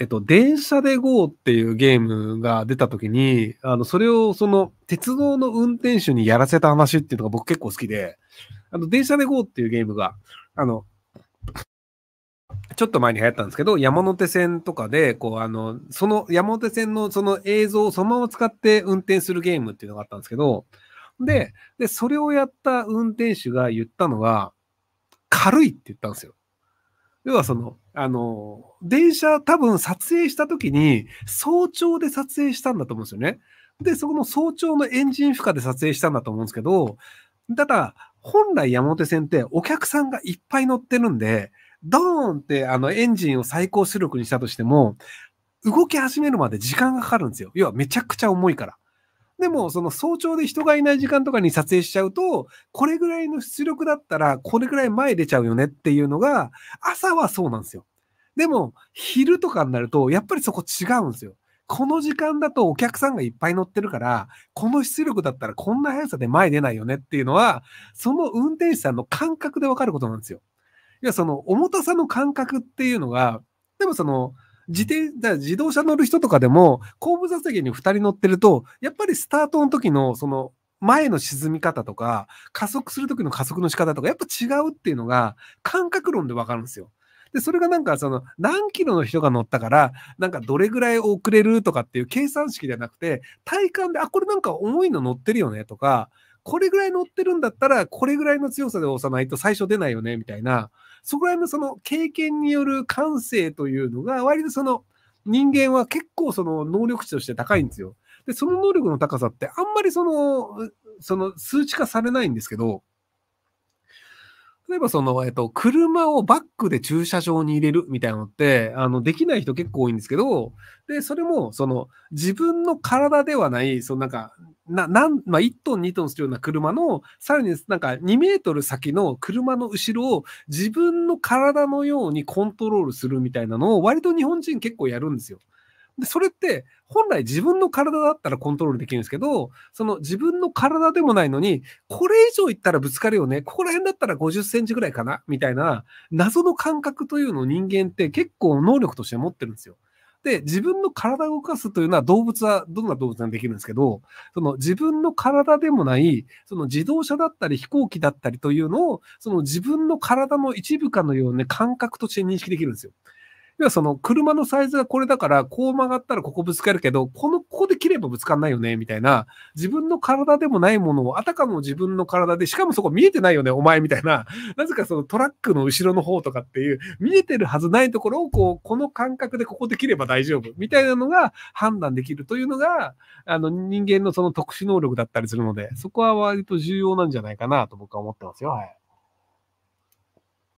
えっと、電車で GO っていうゲームが出た時に、あの、それをその、鉄道の運転手にやらせた話っていうのが僕結構好きで、あの、電車で GO っていうゲームが、あの、ちょっと前に流行ったんですけど、山手線とかで、こう、あの、その山手線のその映像をそのまま使って運転するゲームっていうのがあったんですけど、で、で、それをやった運転手が言ったのは、軽いって言ったんですよ。要はその、あの、電車多分撮影した時に、早朝で撮影したんだと思うんですよね。で、そこの早朝のエンジン負荷で撮影したんだと思うんですけど、ただ、本来山手線ってお客さんがいっぱい乗ってるんで、ドーンってあのエンジンを最高出力にしたとしても、動き始めるまで時間がかかるんですよ。要はめちゃくちゃ重いから。でも、その早朝で人がいない時間とかに撮影しちゃうと、これぐらいの出力だったら、これぐらい前出ちゃうよねっていうのが、朝はそうなんですよ。でも、昼とかになると、やっぱりそこ違うんですよ。この時間だとお客さんがいっぱい乗ってるから、この出力だったらこんな速さで前出ないよねっていうのは、その運転手さんの感覚でわかることなんですよ。いや、その重たさの感覚っていうのが、でもその、自転、だ自動車乗る人とかでも、後部座席に2人乗ってると、やっぱりスタートの時の、その、前の沈み方とか、加速する時の加速の仕方とか、やっぱ違うっていうのが、感覚論でわかるんですよ。で、それがなんかその何キロの人が乗ったから、なんかどれぐらい遅れるとかっていう計算式じゃなくて、体感で、あ、これなんか重いの乗ってるよねとか、これぐらい乗ってるんだったら、これぐらいの強さで押さないと最初出ないよね、みたいな、そこら辺のその経験による感性というのが、割とその人間は結構その能力値として高いんですよ。で、その能力の高さってあんまりその、その数値化されないんですけど、例えばその、えっと、車をバックで駐車場に入れるみたいなのって、あの、できない人結構多いんですけど、で、それも、その、自分の体ではない、そのなんか、な、なん、まあ、1トン、2トンするような車の、さらになんか2メートル先の車の後ろを自分の体のようにコントロールするみたいなのを、割と日本人結構やるんですよ。で、それって、本来自分の体だったらコントロールできるんですけど、その自分の体でもないのに、これ以上いったらぶつかるよね。ここら辺だったら50センチぐらいかなみたいな、謎の感覚というのを人間って結構能力として持ってるんですよ。で、自分の体を動かすというのは動物は、どんな動物でもできるんですけど、その自分の体でもない、その自動車だったり飛行機だったりというのを、その自分の体の一部かのような、ね、感覚として認識できるんですよ。要はその車のサイズがこれだから、こう曲がったらここぶつかるけど、この、ここで切ればぶつかんないよね、みたいな、自分の体でもないものを、あたかも自分の体で、しかもそこ見えてないよね、お前、みたいな、なぜかそのトラックの後ろの方とかっていう、見えてるはずないところを、こう、この感覚でここで切れば大丈夫、みたいなのが判断できるというのが、あの、人間のその特殊能力だったりするので、そこは割と重要なんじゃないかなと僕は思ってますよ、はい。